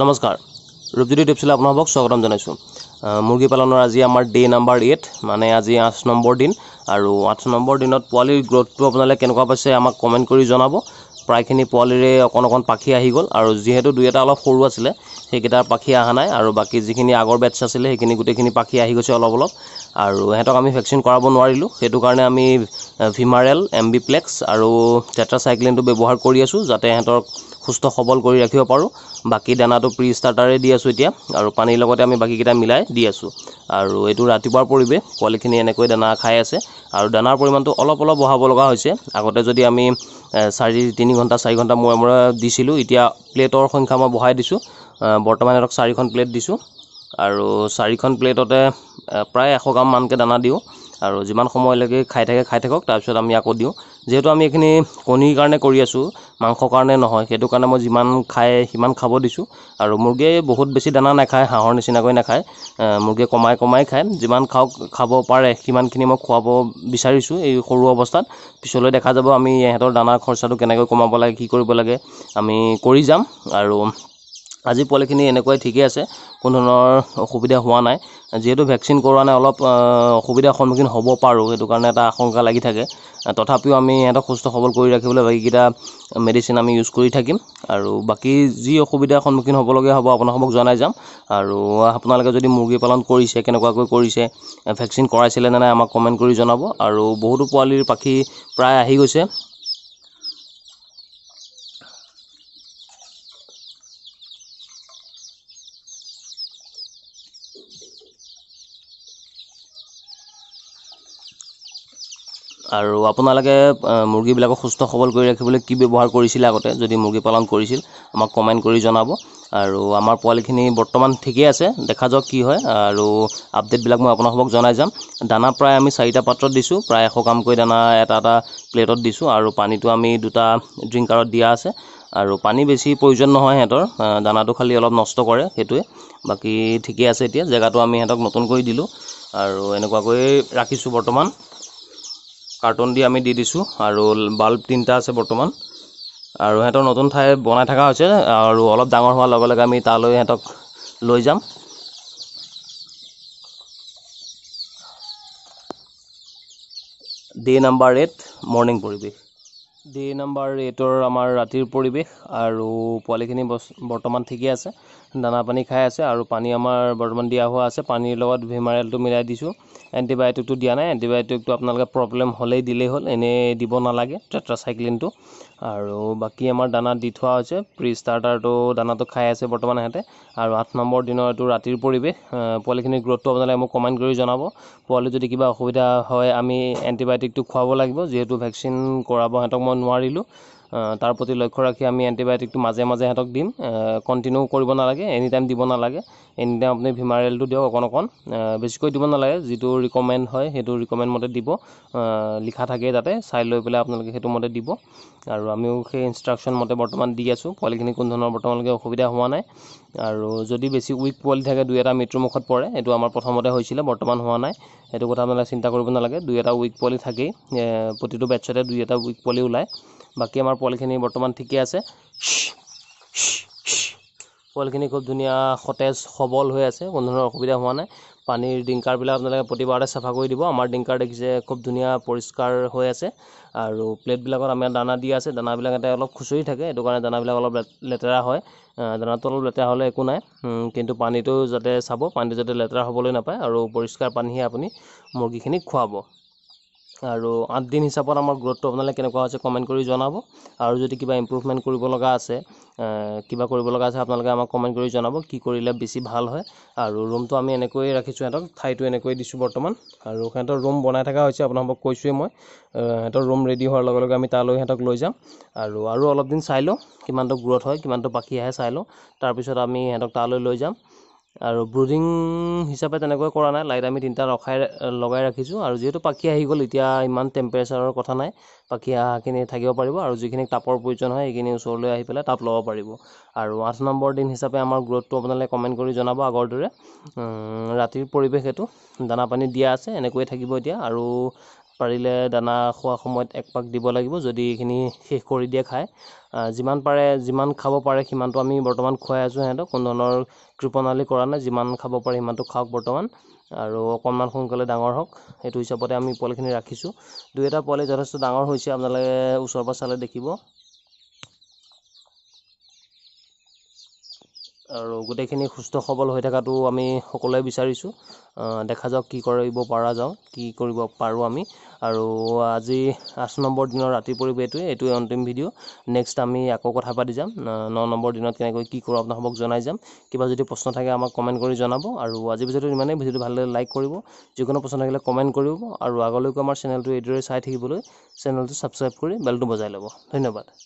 নমস্কাৰ ৰূপজ্যোতি টিপছিলা আপোনালোকক স্বাগতম জনাইছোঁ মুৰ্গী পালনৰ আজি আমাৰ ডে' নাম্বাৰ এইট মানে আজি আঠ নম্বৰ দিন আৰু আঠ নম্বৰ দিনত পোৱালিৰ গ্ৰ'থটো আপোনালোকে কেনেকুৱা পাইছে আমাক কমেণ্ট কৰি জনাব প্ৰায়খিনি পোৱালিৰে অকণ অকণ পাখি আহি গ'ল আৰু যিহেতু দুই এটা অলপ সৰু আছিলে সেইকেইটাৰ পাখি অহা নাই আৰু বাকী যিখিনি আগৰ বেটছ আছিলে সেইখিনি গোটেইখিনি পাখি আহি গৈছে অলপ অলপ আৰু সিহঁতক আমি ভেকচিন কৰাব নোৱাৰিলোঁ সেইটো কাৰণে আমি ভিমাৰেল এম বি প্লেক্স আৰু টেট্ৰাচাইক্লিনটো ব্যৱহাৰ কৰি আছোঁ যাতে সিহঁতক সুস্থ সবল কৰি ৰাখিব পাৰোঁ বাকী দানাটো প্ৰি ষ্টাৰ্টাৰে দি আছোঁ এতিয়া আৰু পানীৰ লগতে আমি বাকীকেইটা মিলাই দি আছোঁ আৰু এইটো ৰাতিপুৱাৰ পৰিৱেশ পোৱালিখিনি এনেকৈ দানা খাই আছে আৰু দানাৰ পৰিমাণটো অলপ অলপ বঢ়াব লগা হৈছে আগতে যদি আমি চাৰি তিনি ঘণ্টা চাৰি ঘণ্টা মূৰে মূৰে দিছিলোঁ এতিয়া প্লেটৰ সংখ্যা মই বঢ়াই দিছোঁ বৰ্তমান ধৰক চাৰিখন প্লেট দিছোঁ আৰু চাৰিখন প্লেটতে প্ৰায় এশ গ্ৰামমানকৈ দানা দিওঁ আৰু যিমান সময়লৈকে খাই থাকে খাই থাকক তাৰপিছত আমি আকৌ দিওঁ যিহেতু আমি এইখিনি কণীৰ কাৰণে কৰি আছোঁ মাংসৰ কাৰণে নহয় সেইটো কাৰণে মই যিমান খায় সিমান খাব দিছোঁ আৰু মুৰ্গীয়ে বহুত বেছি দানা নাখায় হাঁহৰ নিচিনাকৈ নাখায় মুৰ্গীয়ে কমাই কমাই খায় যিমান খাওক খাব পাৰে সিমানখিনি মই খোৱাব বিচাৰিছোঁ এই সৰু অৱস্থাত পিছলৈ দেখা যাব আমি ইহঁতৰ দানাৰ খৰচাটো কেনেকৈ কমাব লাগে কি কৰিব লাগে আমি কৰি যাম আৰু আজি পোৱালিখিনি এনেকুৱাই ঠিকেই আছে কোনো ধৰণৰ অসুবিধা হোৱা নাই যিহেতু ভেকচিন কৰোৱা নাই অলপ অসুবিধাৰ সন্মুখীন হ'ব পাৰোঁ সেইটো কাৰণে এটা আশংকা লাগি থাকে তথাপিও আমি সিহঁতক সুস্থ সবল কৰি ৰাখিবলৈ বাকীকেইটা মেডিচিন আমি ইউজ কৰি থাকিম আৰু বাকী যি অসুবিধাৰ সন্মুখীন হ'বলগীয়া হ'ব আপোনালোকক জনাই যাম আৰু আপোনালোকে যদি মুৰ্গী পালন কৰিছে কেনেকুৱাকৈ কৰিছে ভেকচিন কৰাইছিলে নে নাই আমাক কমেণ্ট কৰি জনাব আৰু বহুতো পোৱালিৰ পাখি প্ৰায় আহি গৈছে আৰু আপোনালোকে মুৰ্গীবিলাকক সুস্থ সবল কৰি ৰাখিবলৈ কি ব্যৱহাৰ কৰিছিলে আগতে যদি মুৰ্গী পালন কৰিছিল আমাক কমেণ্ট কৰি জনাব আৰু আমাৰ পোৱালিখিনি বৰ্তমান ঠিকেই আছে দেখা যাওক কি হয় আৰু আপডেটবিলাক মই আপোনাসবক জনাই যাম দানা প্ৰায় আমি চাৰিটা পাত্ৰত দিছোঁ প্ৰায় এশ গ্ৰামকৈ দানা এটা এটা প্লেটত দিছোঁ আৰু পানীটো আমি দুটা ড্ৰিংকাৰত দিয়া আছে আৰু পানী বেছি প্ৰয়োজন নহয় সিহঁতৰ দানাটো খালী অলপ নষ্ট কৰে সেইটোৱে বাকী ঠিকেই আছে এতিয়া জেগাটো আমি সিহঁতক নতুনকৈ দিলোঁ আৰু এনেকুৱাকৈ ৰাখিছোঁ বৰ্তমান কাৰ্টন দি আমি দি দিছোঁ আৰু বাল্ব তিনিটা আছে বৰ্তমান আৰু সিহঁতৰ নতুন ঠাই বনাই থকা হৈছে আৰু অলপ ডাঙৰ হোৱাৰ লগে লগে আমি তালৈ সিহঁতক লৈ যাম ডে নাম্বাৰ এইট মৰ্ণিং পৰিৱেশ ডে নাম্বাৰ এইটৰ আমাৰ ৰাতিৰ পৰিৱেশ আৰু পোৱালিখিনি বৰ্তমান ঠিকেই আছে দানা পানী খাই আছে আৰু পানী আমাৰ বৰ্তমান দিয়া হোৱা আছে পানীৰ লগত ভিমাৰেলটো মিলাই দিছোঁ এণ্টিবায়'টিকটো দিয়া নাই এণ্টিবায়'টিকটো আপোনালোকে প্ৰব্লেম হ'লেই দিলেই হ'ল এনেই দিব নালাগে টেট্ৰাচাইক্লিনটো আৰু বাকী আমাৰ দানা দি থোৱা হৈছে প্ৰি ষ্টাৰ্টাৰটো দানাটো খাই আছে বৰ্তমান সিহঁতে আৰু আঠ নম্বৰ দিনৰ এইটো ৰাতিৰ পৰিৱেশ পোৱালিখিনিৰ গ্ৰ'থটো আপোনালোকে মোক কমেণ্ট কৰি জনাব পোৱালি যদি কিবা অসুবিধা হয় আমি এণ্টিবায়'টিকটো খুৱাব লাগিব যিহেতু ভেকচিন কৰাব সিহঁতক মই মই নোৱাৰিলোঁ তাৰ প্ৰতি লক্ষ্য ৰাখি আমি এণ্টিবায়'টিকটো মাজে মাজে সিহঁতক দিম কণ্টিনিউ কৰিব নালাগে এনিটাইম দিব নালাগে এনিটাইম আপুনি ভিমাৰেলটো দিয়ক অকণ অকণ বেছিকৈ দিব নালাগে যিটো ৰিকমেণ্ড হয় সেইটো ৰিকমেণ্ড মতে দিব লিখা থাকে তাতে চাই লৈ পেলাই আপোনালোকে সেইটো মতে দিব আৰু আমিও সেই ইনষ্ট্ৰাকশ্যন মতে বৰ্তমান দি আছোঁ পোৱালিখিনি কোনো ধৰণৰ বৰ্তমানলৈকে অসুবিধা হোৱা নাই আৰু যদি বেছি উইক পোৱালি থাকে দুই এটা মৃত্যুমুখত পৰে সেইটো আমাৰ প্ৰথমতে হৈছিলে বৰ্তমান হোৱা নাই সেইটো কথা আপোনালোকে চিন্তা কৰিব নালাগে দুই এটা উইক পোৱালি থাকেই প্ৰতিটো বেটছতে দুই এটা উইক পোৱালি ওলায় বাকী আমাৰ পোৱালিখিনি বৰ্তমান ঠিকে আছে পোৱালিখিনি খুব ধুনীয়া সতেজ সবল হৈ আছে কোনো ধৰণৰ অসুবিধা হোৱা নাই পানীৰ ডিংকাৰবিলাক আপোনালোকে প্ৰতিবাৰতে চাফা কৰি দিব আমাৰ ডিংকাৰ দেখিছে খুব ধুনীয়া পৰিষ্কাৰ হৈ আছে আৰু প্লেটবিলাকত আমি দানা দি আছে দানাবিলাক এতিয়া অলপ খুচৰি থাকে সেইটো কাৰণে দানাবিলাক অলপ লেতেৰা হয় দানাটো অলপ লেতেৰা হ'লে একো নাই কিন্তু পানীটো যাতে চাব পানীটো যাতে লেতেৰা হ'বলৈ নাপায় আৰু পৰিষ্কাৰ পানীহে আপুনি মুৰ্গীখিনি খুৱাব আৰু আঠদিন হিচাপত আমাৰ গ্ৰ'থটো আপোনালোকে কেনেকুৱা হৈছে কমেণ্ট কৰি জনাব আৰু যদি কিবা ইম্প্ৰুভমেণ্ট কৰিব লগা আছে কিবা কৰিব লগা আছে আপোনালোকে আমাক কমেণ্ট কৰি জনাব কি কৰিলে বেছি ভাল হয় আৰু ৰুমটো আমি এনেকৈয়ে ৰাখিছোঁ সিহঁতক ঠাইটো এনেকৈয়ে দিছোঁ বৰ্তমান আৰু সিহঁতৰ ৰুম বনাই থকা হৈছে আপোনালোকক কৈছোঁৱেই মই সিহঁতৰ ৰুম ৰেডি হোৱাৰ লগে লগে আমি তালৈ সিহঁতক লৈ যাম আৰু আৰু অলপ দিন চাই লওঁ কিমানটো গ্ৰ'থ হয় কিমানটো পাখি আহে চাই লওঁ তাৰপিছত আমি সিহঁতক তালৈ লৈ যাম আৰু ব্ৰুডিং হিচাপে তেনেকৈ কৰা নাই লাইট আমি তিনিটা ৰখাই লগাই ৰাখিছোঁ আৰু যিহেতু পাখি আহি গ'ল এতিয়া ইমান টেম্পেৰেচাৰৰ কথা নাই পাখি অহাখিনি থাকিব পাৰিব আৰু যিখিনি তাপৰ প্ৰয়োজন হয় সেইখিনি ওচৰলৈ আহি পেলাই তাপ ল'ব পাৰিব আৰু আঠ নম্বৰ দিন হিচাপে আমাৰ গ্ৰ'থটো আপোনালোকে কমেণ্ট কৰি জনাব আগৰ দৰে ৰাতিৰ পৰিৱেশ সেইটো দানা পানী দিয়া আছে এনেকৈয়ে থাকিব এতিয়া আৰু পাৰিলে দানা খোৱা সময়ত একপাক দিব লাগিব যদি এইখিনি শেষ কৰি দিয়ে খায় যিমান পাৰে যিমান খাব পাৰে সিমানটো আমি বৰ্তমান খুৱাই আছোঁ সিহঁতক কোনো ধৰণৰ কৃপণালী কৰা নাই যিমান খাব পাৰে সিমানটো খাওক বৰ্তমান আৰু অকণমান সোনকালে ডাঙৰ হওক সেইটো হিচাপতে আমি পোৱালিখিনি ৰাখিছোঁ দুই এটা পোৱালি যথেষ্ট ডাঙৰ হৈছে আপোনালোকে ওচৰৰ পৰা চালে দেখিব আৰু গোটেইখিনি সুস্থ সবল হৈ থকাটো আমি সকলোৱে বিচাৰিছোঁ দেখা যাওক কি কৰিব পৰা যাওঁ কি কৰিব পাৰোঁ আমি আৰু আজি আঠ নম্বৰ দিনৰ ৰাতিপুৱা এইটোৱে এইটোৱে অন্তিম ভিডিঅ' নেক্সট আমি আকৌ কথা পাতি যাম ন নম্বৰ দিনত কেনেকৈ কি কৰোঁ আপোনালোকক জনাই যাম কিবা যদি প্ৰশ্ন থাকে আমাক কমেণ্ট কৰি জনাব আৰু আজি পিছতো ইমানেই ভিডিঅ'টো ভালদৰে লাইক কৰিব যিকোনো প্ৰশ্ন থাকিলে কমেণ্ট কৰিব আৰু আগলৈকো আমাৰ চেনেলটো এইদৰে চাই থাকিবলৈ চেনেলটো ছাবস্ক্ৰাইব কৰি বেলটো বজাই ল'ব ধন্যবাদ